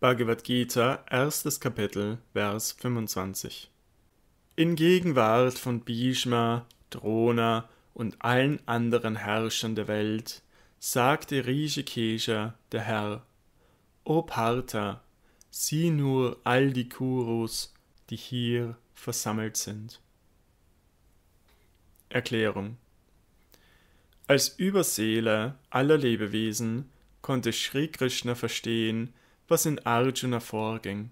Bhagavad Gita, erstes Kapitel, Vers 25. In Gegenwart von Bhishma, Drona und allen anderen Herrschern der Welt, sagte Rishikesha, der Herr, O Partha, sieh nur all die Kurus, die hier versammelt sind. Erklärung Als Überseele aller Lebewesen konnte Sri Krishna verstehen, was in Arjuna vorging.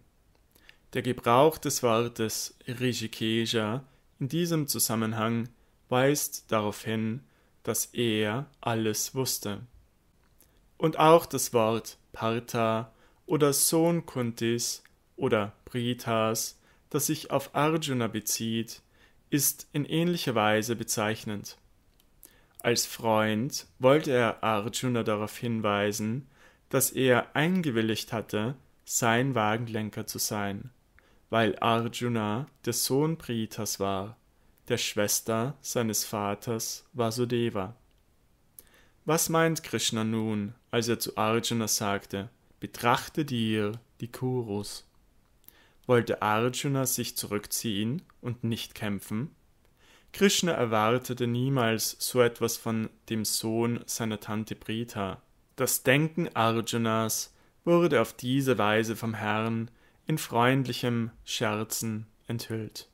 Der Gebrauch des Wortes Rishikesha in diesem Zusammenhang weist darauf hin, dass er alles wusste. Und auch das Wort Partha oder Sohn Kuntis oder Britas, das sich auf Arjuna bezieht, ist in ähnlicher Weise bezeichnend. Als Freund wollte er Arjuna darauf hinweisen, dass er eingewilligt hatte, sein Wagenlenker zu sein, weil Arjuna der Sohn Pritas war, der Schwester seines Vaters Vasudeva. Was meint Krishna nun, als er zu Arjuna sagte, betrachte dir die Kurus? Wollte Arjuna sich zurückziehen und nicht kämpfen? Krishna erwartete niemals so etwas von dem Sohn seiner Tante Prita. Das Denken Arjunas wurde auf diese Weise vom Herrn in freundlichem Scherzen enthüllt